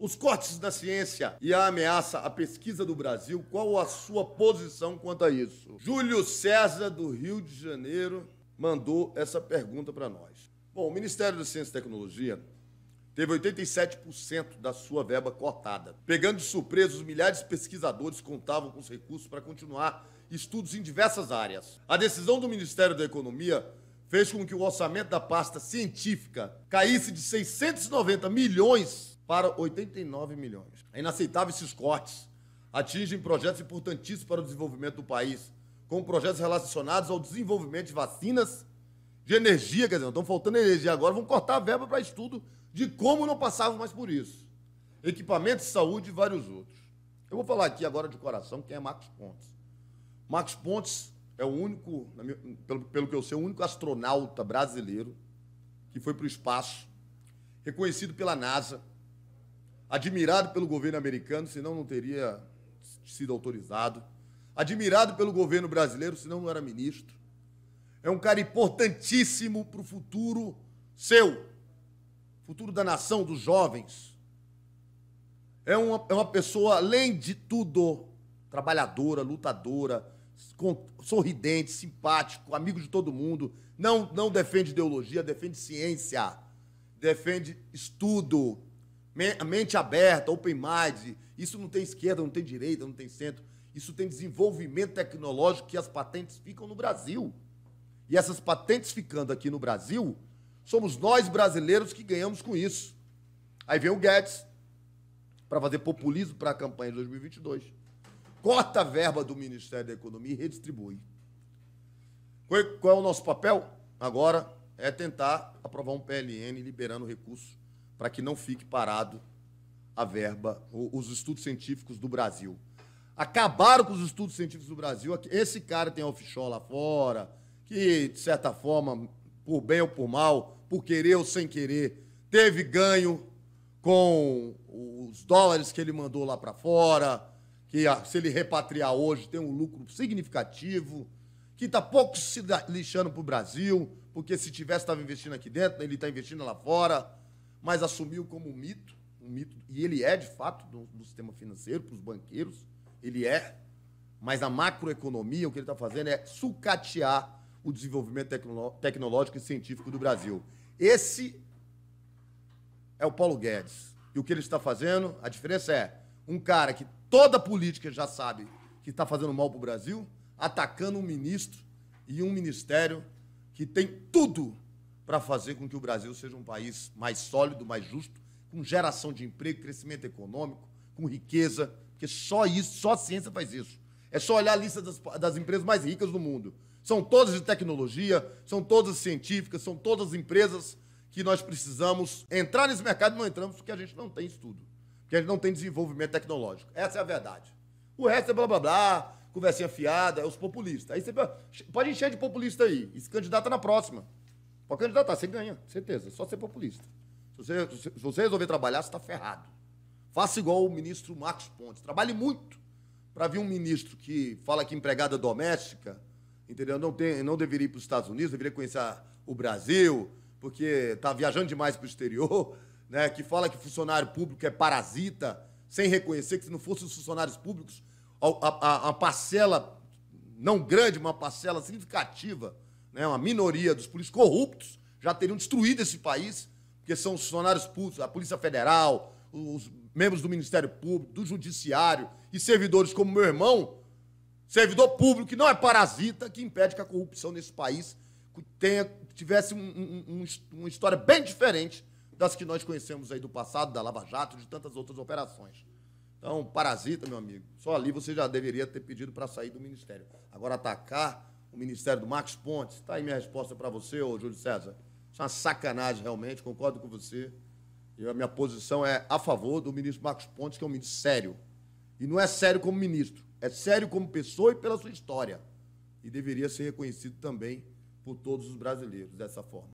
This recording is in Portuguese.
os cortes na ciência e a ameaça à pesquisa do Brasil, qual a sua posição quanto a isso? Júlio César, do Rio de Janeiro, mandou essa pergunta para nós. Bom, o Ministério da Ciência e Tecnologia teve 87% da sua verba cortada. Pegando de surpresa, os milhares de pesquisadores contavam com os recursos para continuar estudos em diversas áreas. A decisão do Ministério da Economia fez com que o orçamento da pasta científica caísse de 690 milhões para 89 milhões. É inaceitável esses cortes. Atingem projetos importantíssimos para o desenvolvimento do país, como projetos relacionados ao desenvolvimento de vacinas, de energia, quer dizer, estão faltando energia agora, vão cortar a verba para estudo de como não passavam mais por isso. Equipamento de saúde e vários outros. Eu vou falar aqui agora de coração quem é Marcos Pontes. Marcos Pontes é o único, pelo, pelo que eu sei, o único astronauta brasileiro que foi para o espaço, reconhecido pela NASA, admirado pelo governo americano, senão não teria sido autorizado, admirado pelo governo brasileiro, senão não era ministro. É um cara importantíssimo para o futuro seu, futuro da nação, dos jovens. É uma, é uma pessoa, além de tudo, trabalhadora, lutadora, sorridente, simpático, amigo de todo mundo. Não, não defende ideologia, defende ciência, defende estudo, Mente aberta, open mind. Isso não tem esquerda, não tem direita, não tem centro. Isso tem desenvolvimento tecnológico que as patentes ficam no Brasil. E essas patentes ficando aqui no Brasil, somos nós brasileiros que ganhamos com isso. Aí vem o Guedes para fazer populismo para a campanha de 2022. Corta a verba do Ministério da Economia e redistribui. Qual é o nosso papel? Agora é tentar aprovar um PLN liberando recursos para que não fique parado a verba, os estudos científicos do Brasil. Acabaram com os estudos científicos do Brasil. Esse cara tem offshore lá fora, que, de certa forma, por bem ou por mal, por querer ou sem querer, teve ganho com os dólares que ele mandou lá para fora, que ah, se ele repatriar hoje tem um lucro significativo, que está pouco se lixando para o Brasil, porque se tivesse estava investindo aqui dentro, né, ele está investindo lá fora mas assumiu como um mito, um mito, e ele é de fato do, do sistema financeiro, para os banqueiros, ele é, mas a macroeconomia, o que ele está fazendo é sucatear o desenvolvimento tecno, tecnológico e científico do Brasil. Esse é o Paulo Guedes. E o que ele está fazendo, a diferença é um cara que toda política já sabe que está fazendo mal para o Brasil, atacando um ministro e um ministério que tem tudo para fazer com que o Brasil seja um país mais sólido, mais justo, com geração de emprego, crescimento econômico, com riqueza, porque só isso, só a ciência faz isso. É só olhar a lista das, das empresas mais ricas do mundo. São todas de tecnologia, são todas científicas, são todas empresas que nós precisamos entrar nesse mercado e não entramos porque a gente não tem estudo, porque a gente não tem desenvolvimento tecnológico. Essa é a verdade. O resto é blá blá blá, conversinha fiada, é os populistas. Aí você pode encher de populista aí, Esse candidato está na próxima. Para candidatar, você ganha, certeza. Só ser populista. Se você, se você resolver trabalhar, você está ferrado. Faça igual o ministro Marcos Pontes. Trabalhe muito para vir um ministro que fala que é empregada doméstica, entendeu? Não, tem, não deveria ir para os Estados Unidos, deveria conhecer o Brasil, porque está viajando demais para o exterior, né? que fala que funcionário público é parasita, sem reconhecer que se não fossem os funcionários públicos, a, a, a parcela, não grande, uma parcela significativa né, uma minoria dos polícias corruptos, já teriam destruído esse país, porque são os funcionários públicos, a Polícia Federal, os membros do Ministério Público, do Judiciário e servidores como meu irmão, servidor público que não é parasita, que impede que a corrupção nesse país tenha, tivesse um, um, um, uma história bem diferente das que nós conhecemos aí do passado, da Lava Jato, de tantas outras operações. Então, parasita, meu amigo, só ali você já deveria ter pedido para sair do Ministério. Agora, atacar tá o ministério do Marcos Pontes. Está aí minha resposta para você, ô Júlio César. Isso é uma sacanagem, realmente, concordo com você. E a minha posição é a favor do ministro Marcos Pontes, que é um ministro sério. E não é sério como ministro, é sério como pessoa e pela sua história. E deveria ser reconhecido também por todos os brasileiros dessa forma.